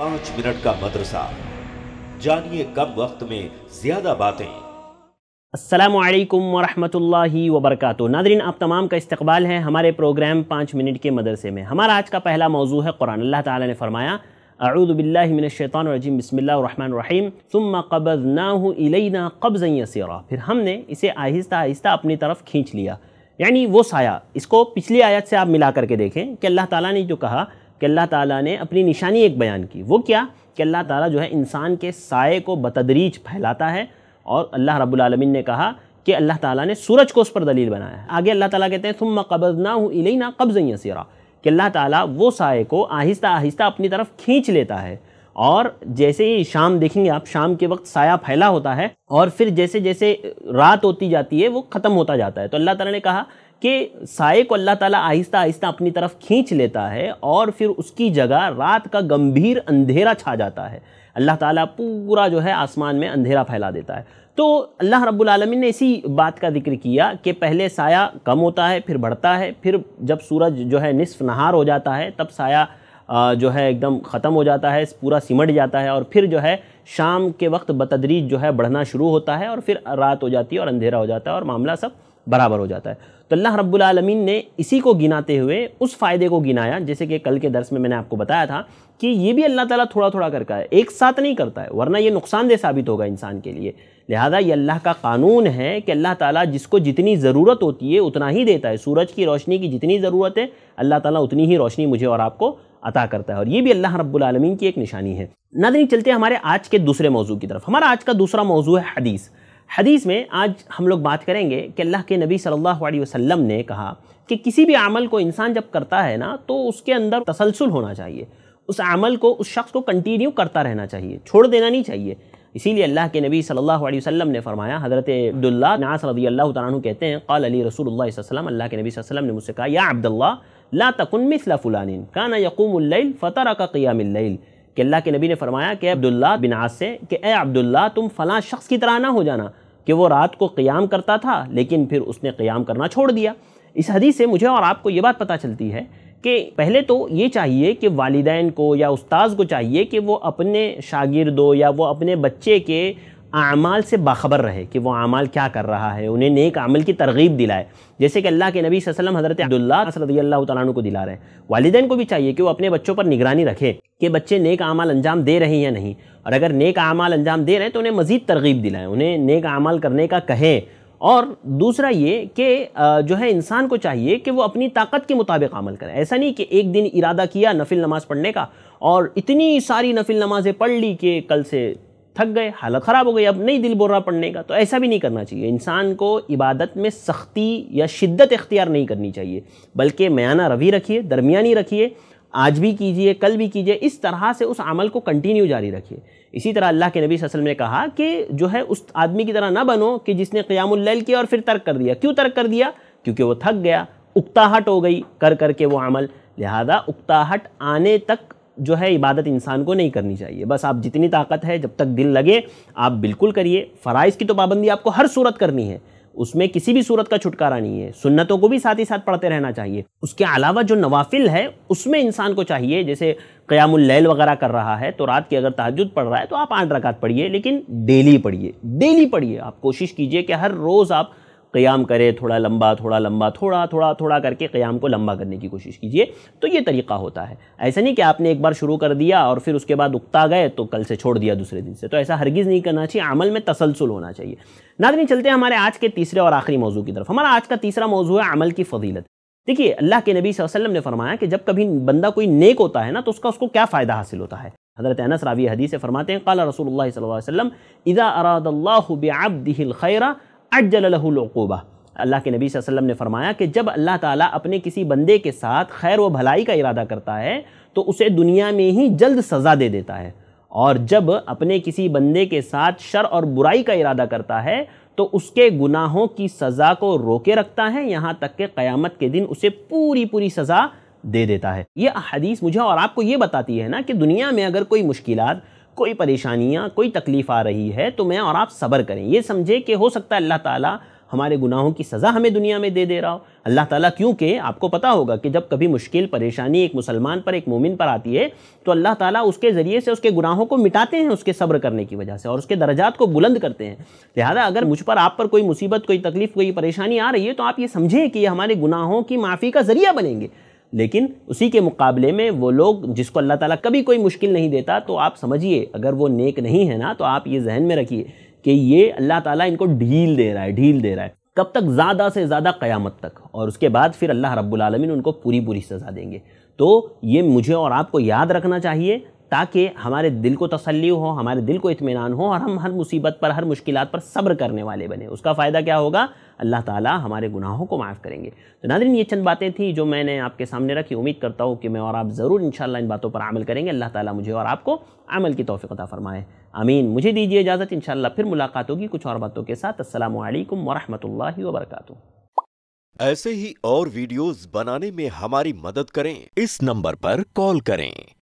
पांच मिनट का मदरसा जानिए कम वक्त में ज्यादा बातें असलम वरहि वबरक नादरीन आप तमाम का इस्तबाल है हमारे प्रोग्राम पाँच मिनट के मदरसे में हमारा आज का पहला मौजू है कुरान अल्लाह ताला ने फरमाया अरुदबिल्लिमिनशैतरजीम बसमीम तुम कबज़ ना हो कब्ज़ यसीरा फिर हमने इसे आहिस्ता आहिस्ता अपनी तरफ खींच लिया यानी वो साया इसको पिछली आयत से आप मिला करके देखें कि अल्लाह ताला ने जो कहा कि अल्लाह ताला ने अपनी निशानी एक बयान की वो क्या कि अल्लाह ताला जो है इंसान के साय को बतदरीज फैलाता है और अल्लाह रब्लमिन ने कहा कि अल्लाह ताला ने सूरज को उस पर दलील बनाया है आगे अल्लाह ताला कहते हैं तुम ना हो इले ना कब्ज़ यसीरा कि अल्लाह ताला वो साय को आहिस्ता आहिस्ता अपनी तरफ खींच लेता है और जैसे ही शाम देखेंगे आप शाम के वक्त साया फैला होता है और फिर जैसे जैसे रात होती जाती है वो ख़त्म होता जाता है तो अल्लाह ताला ने कहा कि साय को अल्लाह ताला आहिस्ता आहिस्ता अपनी तरफ खींच लेता है और फिर उसकी जगह रात का गंभीर अंधेरा छा जाता है अल्लाह ताला पूरा जो है आसमान में अंधेरा फैला देता है तो अल्लाह रब्बुल आलमीन ने इसी बात का जिक्र किया कि पहले साया कम होता है फिर बढ़ता है फिर जब सूरज जो है निसफ नहार हो जाता है तब साया जो है एकदम ख़त्म हो जाता है पूरा सिमट जाता है और फिर जो है शाम के वक्त बतदरीज जो है बढ़ना शुरू होता है और फिर रात हो जाती है और अंधेरा हो जाता है और मामला सब बराबर हो जाता है तो अल्लाह रब्बुल ने इसी को गिनाते हुए उस फ़ायदे को गिनाया जैसे कि कल के दर्स में मैंने आपको बताया था कि ये भी अल्लाह ताला थोड़ा थोड़ा करता है एक साथ नहीं करता है वरना ये नुकसानदेह साबित होगा इंसान के लिए लिहाजा ये अल्लाह का कानून है कि अल्लाह ताला जिसको जितनी ज़रूरत होती है उतना ही देता है सूरज की रोशनी की जितनी ज़रूरत है अल्लाह ताली उतनी ही रोशनी मुझे और आपको अता करता है और ये भी अल्लाह रब्लम की एक निशानी है नादरी चलते हमारे आज के दूसरे मौजू की तरफ हमारा आज का दूसरा मौजू है हदीस हदीस में आज हम लोग बात करेंगे कि अल्लाह के नबी सल्लल्लाहु अलैहि वसल्लम ने कहा कि किसी भी अमल को इंसान जब करता है ना तो उसके अंदर तसलसल होना चाहिए उस अमल को उस शख्स को कंटिन्यू करता रहना चाहिए छोड़ देना नहीं चाहिए इसीलिए अल्लाह के नबी सल्लल्लाहु अलैहि वसल्लम ने फरमाया हज़रत अब्दुल्ला नास रदी अल्लाह तु कहते हैं कल अली रसूल वसलम अल्लाह के नबी वसल्लम ने मुझसे कहा या अब्दुल्ला ला तकुन मिसला फ़ुलानिन काना यकूम फ़तर का क़ियामिल कि अल्लाह के नबी ने फरमाया कि अब्दुल्ला बिन से कि ए अब्दुल्ला तुम फ़लाँ शख्स की तरह ना हो जाना कि वो रात को क़याम करता था लेकिन फिर उसने क़याम करना छोड़ दिया इस हदीस से मुझे और आपको ये बात पता चलती है कि पहले तो ये चाहिए कि वालदान को या उस्ताद को चाहिए कि वो अपने शागिर्दों या वो अपने बच्चे के आमाल से बाखबर रहे कि वो आमाल क्या कर रहा है उन्हें नेक आमल की तरगीब दिलाए जैसे कि अल्लाह के नबी वसल्लम हज़रत अब्दुल्ला अल्लाह तु को दिला रहे हैं वालदेन को भी चाहिए कि वो अपने बच्चों पर निगरानी रखें कि बच्चे नेक आमाल अंजाम दे रहे हैं या नहीं और अगर नेक आमाल अंजाम दे रहे हैं तो उन्हें मज़ीद तरगीब दिलाएं उन्हें नेक आमाल करने का कहें और दूसरा ये कि जो है इंसान को चाहिए कि वो अपनी ताकत के मुताबिक अमल करें ऐसा नहीं कि एक दिन इरादा किया नफिल नमाज़ पढ़ने का और इतनी सारी नफिल नमाज़ें पढ़ ली कि कल से थक गए हालत ख़राब हो गई अब नहीं दिल बोल रहा पढ़ने का तो ऐसा भी नहीं करना चाहिए इंसान को इबादत में सख्ती या शिद्दत इख्तियार नहीं करनी चाहिए बल्कि म्याना रवि रखिए दरमिया रखिए आज भी कीजिए कल भी कीजिए इस तरह से उस अमल को कंटिन्यू जारी रखिए इसी तरह अल्लाह के नबी वसल्लम ने कहा कि जो है उस आदमी की तरह ना बनो कि जिसने क़यामुल्लैल किया और फिर तर्क कर दिया क्यों तर्क कर दिया क्योंकि वो थक गया उकताहट हो गई कर करके वो अमल लिहाजा उकताहट आने तक जो है इबादत इंसान को नहीं करनी चाहिए बस आप जितनी ताकत है जब तक दिल लगे आप बिल्कुल करिए फ़राइज़ की तो पाबंदी आपको हर सूरत करनी है उसमें किसी भी सूरत का छुटकारा नहीं है सुन्नतों को भी साथ ही साथ पढ़ते रहना चाहिए उसके अलावा जो नवाफिल है उसमें इंसान को चाहिए जैसे क़यामुल्लैल वगैरह कर रहा है तो रात की अगर तहजद पढ़ रहा है तो आप आठ रकात पढ़िए लेकिन डेली पढ़िए डेली पढ़िए आप कोशिश कीजिए कि हर रोज़ आप क़याम करे थोड़ा लंबा थोड़ा लंबा थोड़ा थोड़ा थोड़ा करके क़याम को लंबा करने की कोशिश कीजिए तो ये तरीका होता है ऐसा नहीं कि आपने एक बार शुरू कर दिया और फिर उसके बाद उगता गए तो कल से छोड़ दिया दूसरे दिन से तो ऐसा हरगिज़ नहीं करना चाहिए अमल में तसलसल होना चाहिए नादनी चलते हैं हमारे आज के तीसरे और आखिरी मौजू की तरफ हमारा आज का तीसरा मौजू है अमल की फजीलत देखिए अल्लाह के नबी वसल्लम ने फरमाया कि जब कभी बंदा कोई नेक होता है ना तो उसका उसको क्या फ़ायदा हासिल होता है हज़रत अनस रावी हदीस फरमाते हैं कला रसूल इज़ा इदा अरादल्लाबदिल खैरा अजलहूलूबा अल्लाह के नबी वसल्लम ने फरमाया कि जब अल्लाह ताला अपने किसी बंदे के साथ खैर व भलाई का इरादा करता है तो उसे दुनिया में ही जल्द सज़ा दे देता है और जब अपने किसी बंदे के साथ शर और बुराई का इरादा करता है तो उसके गुनाहों की सज़ा को रोके रखता है यहाँ तक कि क़यामत के दिन उसे पूरी पूरी सज़ा दे देता है ये हदीस मुझे और आपको ये बताती है ना कि दुनिया में अगर कोई मुश्किल कोई परेशानियाँ कोई तकलीफ़ आ रही है तो मैं और आप सब्र करें ये समझे कि हो सकता है अल्लाह ताला हमारे गुनाहों की सज़ा हमें दुनिया में दे दे रहा हो अल्लाह ताला क्योंकि आपको पता होगा कि जब कभी मुश्किल परेशानी एक मुसलमान पर एक मोमिन पर आती है तो अल्लाह ताला उसके ज़रिए से उसके गुनाहों को मिटाते हैं उसके सब्र करने की वजह से और उसके दर्जात को बुलंद करते हैं लिहाजा अगर मुझ पर आप पर कोई मुसीबत कोई तकलीफ़ कोई परेशानी आ रही है तो आप ये समझें कि ये हमारे गुनाहों की माफ़ी का ज़रिया बनेंगे लेकिन उसी के मुकाबले में वो लोग जिसको अल्लाह ताला कभी कोई मुश्किल नहीं देता तो आप समझिए अगर वो नेक नहीं है ना तो आप ये जहन में रखिए कि ये अल्लाह ताला इनको ढील दे रहा है ढील दे रहा है कब तक ज़्यादा से ज़्यादा क़यामत तक और उसके बाद फिर अल्लाह रब्बुल रब्बुलमीन उनको पूरी पूरी सज़ा देंगे तो ये मुझे और आपको याद रखना चाहिए ताकि हमारे दिल को तसल्ली हो हमारे दिल को इतमान हो और हम हर मुसीबत पर हर मुश्किल पर सब्र करने वाले बने उसका फ़ायदा क्या होगा अल्लाह ताला हमारे गुनाहों को माफ़ करेंगे तो नादरीन ये चंद बातें थी जो मैंने आपके सामने रखी उम्मीद करता हूँ कि मैं और आप ज़रूर इन इन बातों पर अमल करेंगे अल्लाह ताला मुझे और आपको अमल की तोफ़ीकता फ़रमाए आमीन मुझे दीजिए इजाज़त इन फिर मुलाकात होगी कुछ और बातों के साथ असल वरहमल वरक ऐसे ही और वीडियोस बनाने में हमारी मदद करें इस नंबर पर कॉल करें